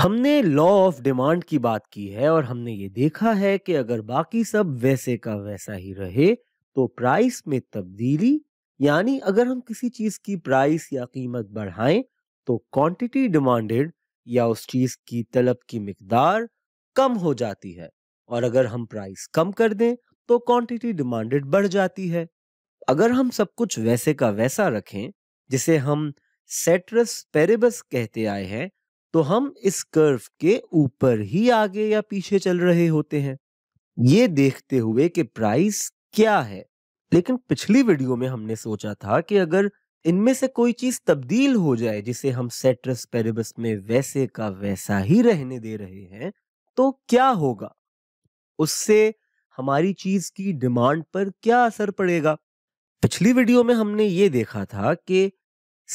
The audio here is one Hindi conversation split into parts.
हमने लॉ ऑफ डिमांड की बात की है और हमने ये देखा है कि अगर बाकी सब वैसे का वैसा ही रहे तो प्राइस में तब्दीली यानी अगर हम किसी चीज की प्राइस या कीमत बढ़ाएं तो क्वांटिटी डिमांडेड या उस चीज की तलब की मकदार कम हो जाती है और अगर हम प्राइस कम कर दें तो क्वांटिटी डिमांडेड बढ़ जाती है अगर हम सब कुछ वैसे का वैसा रखें जिसे हम सेट्रस पेरेबस कहते आए हैं तो हम इस कर्व के ऊपर ही आगे या पीछे चल रहे होते हैं ये देखते हुए कि प्राइस क्या है लेकिन पिछली वीडियो में हमने सोचा था कि अगर इनमें से कोई चीज तब्दील हो जाए जिसे हम सेट्रस पेरिबस में वैसे का वैसा ही रहने दे रहे हैं तो क्या होगा उससे हमारी चीज की डिमांड पर क्या असर पड़ेगा पिछली वीडियो में हमने ये देखा था कि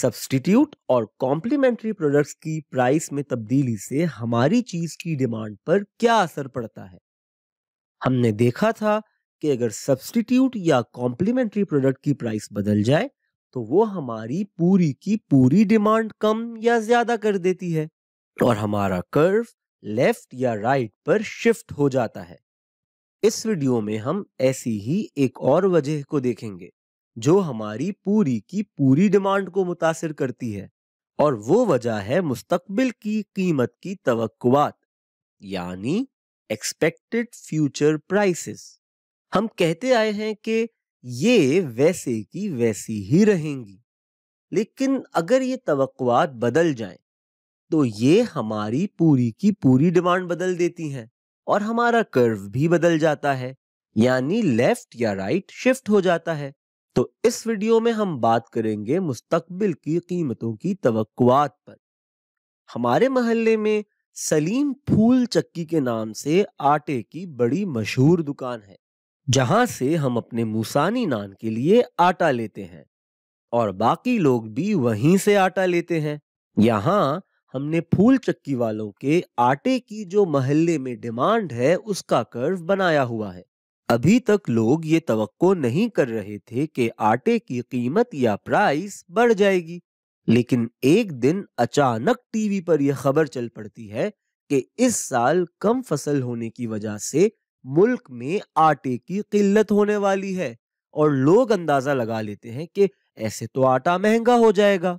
सब्सटीट्यूट और कॉम्प्लीमेंट्री प्रोडक्ट्स की प्राइस में तब्दीली से हमारी चीज की डिमांड पर क्या असर पड़ता है हमने देखा था कि अगर सब्सटीट्यूट या कॉम्प्लीमेंट्री प्रोडक्ट की प्राइस बदल जाए तो वो हमारी पूरी की पूरी डिमांड कम या ज्यादा कर देती है और हमारा कर्व लेफ्ट या राइट पर शिफ्ट हो जाता है इस वीडियो में हम ऐसी ही एक और वजह को देखेंगे जो हमारी पूरी की पूरी डिमांड को मुतासर करती है और वो वजह है मुस्तकबिल की कीमत की तवक्कुआत यानी एक्सपेक्टेड फ्यूचर प्राइसेस हम कहते आए हैं कि ये वैसे की वैसी ही रहेंगी लेकिन अगर ये तवक्कुआत बदल जाए तो ये हमारी पूरी की पूरी डिमांड बदल देती हैं और हमारा कर्व भी बदल जाता है यानी लेफ्ट या राइट शिफ्ट हो जाता है तो इस वीडियो में हम बात करेंगे मुस्तकबिल की कीमतों की तवक्कुआत पर हमारे महल्ले में सलीम फूल चक्की के नाम से आटे की बड़ी मशहूर दुकान है जहां से हम अपने मूसानी नान के लिए आटा लेते हैं और बाकी लोग भी वहीं से आटा लेते हैं यहाँ हमने फूल चक्की वालों के आटे की जो महल्ले में डिमांड है उसका कर्व बनाया हुआ है अभी तक लोग ये तवक्को नहीं कर रहे थे कि आटे की कीमत या प्राइस बढ़ जाएगी लेकिन एक दिन अचानक टीवी पर यह खबर चल पड़ती है कि इस साल कम फसल होने की वजह से मुल्क में आटे की किल्लत होने वाली है और लोग अंदाजा लगा लेते हैं कि ऐसे तो आटा महंगा हो जाएगा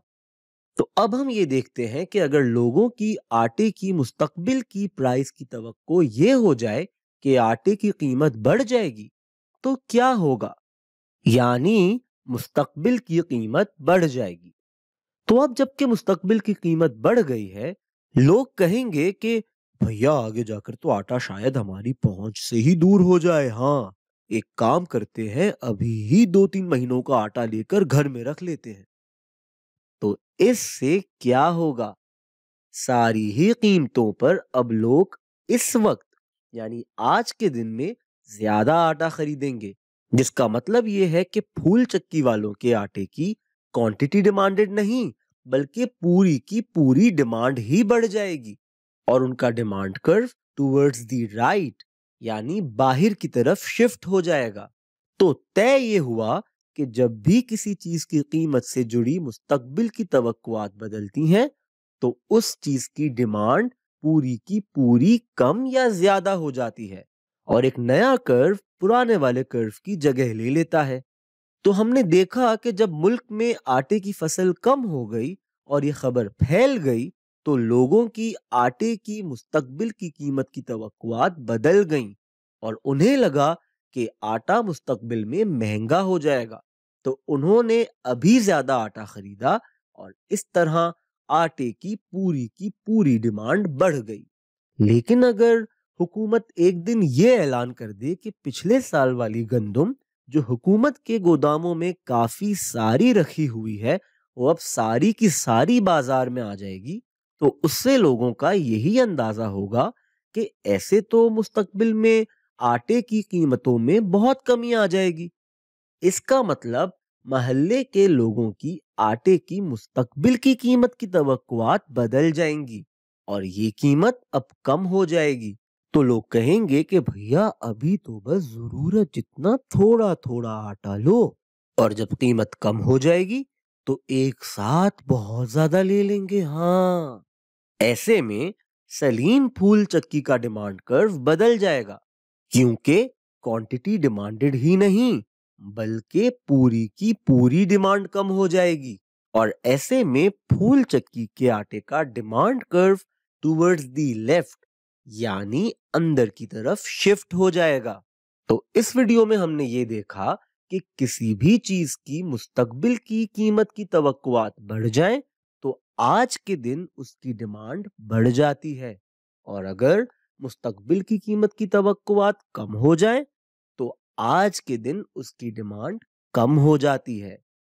तो अब हम ये देखते हैं कि अगर लोगों की आटे की मुस्तकबिल की प्राइस की तवक्को ये हो जाए के आटे की कीमत बढ़ जाएगी तो क्या होगा यानी मुस्तकबिल की कीमत बढ़ जाएगी तो अब जबकि मुस्तकबिल की कीमत बढ़ गई है लोग कहेंगे कि भैया आगे जाकर तो आटा शायद हमारी पहुंच से ही दूर हो जाए हाँ एक काम करते हैं अभी ही दो तीन महीनों का आटा लेकर घर में रख लेते हैं तो इससे क्या होगा सारी ही कीमतों पर अब लोग इस वक्त यानी आज के दिन में ज्यादा आटा खरीदेंगे जिसका मतलब ये है कि फूल चक्की वालों के आटे की क्वांटिटी डिमांडेड नहीं बल्कि पूरी की पूरी डिमांड ही बढ़ जाएगी और उनका demand curve towards the right यानी बाहर की तरफ शिफ्ट हो जाएगा तो तय ये हुआ कि जब भी किसी चीज की कीमत से जुड़ी मुस्तकबिल की तवक्कुआत बदलती हैं तो उस चीज की डिमांड पूरी की पूरी कम या ज्यादा हो जाती है और एक नया कर्व पुराने वाले कर्व की जगह ले लेता है तो हमने देखा कि जब मुल्क में आटे की फसल कम हो गई और ये खबर फैल गई तो लोगों की आटे की मुस्तकबिल की कीमत की तवक्कुआत बदल गई और उन्हें लगा कि आटा मुस्तकबिल में महंगा हो जाएगा तो उन्होंने अभी ज्यादा आटा खरीदा और इस तरह आटे की पूरी की पूरी डिमांड बढ़ गई लेकिन अगर हुकूमत एक दिन ये ऐलान कर दे कि पिछले साल वाली गंदम जो हुकूमत के गोदामों में काफी सारी रखी हुई है वो अब सारी की सारी बाजार में आ जाएगी तो उससे लोगों का यही अंदाजा होगा कि ऐसे तो मुस्तकबिल में आटे की कीमतों में बहुत कमी आ जाएगी इसका मतलब मोहल्ले के लोगों की आटे की मुस्तकबिल की कीमत की तवक्कुआत बदल जाएंगी और ये कीमत अब कम हो जाएगी तो लोग कहेंगे कि भैया अभी तो बस जरूरत जितना थोड़ा थोड़ा आटा लो और जब कीमत कम हो जाएगी तो एक साथ बहुत ज्यादा ले लेंगे हाँ ऐसे में सलीम फूल चक्की का डिमांड कर्व बदल जाएगा क्योंकि क्वांटिटी डिमांडेड ही नहीं बल्कि पूरी की पूरी डिमांड कम हो जाएगी और ऐसे में फूल चक्की के आटे का demand curve towards the left यानी अंदर की तरफ शिफ्ट हो जाएगा तो इस वीडियो में हमने ये देखा कि किसी भी चीज की मुस्तकबिल की कीमत की तवक्कुआत बढ़ जाए तो आज के दिन उसकी डिमांड बढ़ जाती है और अगर मुस्तकबिल की कीमत की तवक्कुआत कम हो जाए आज के दिन उसकी डिमांड कम हो जाती है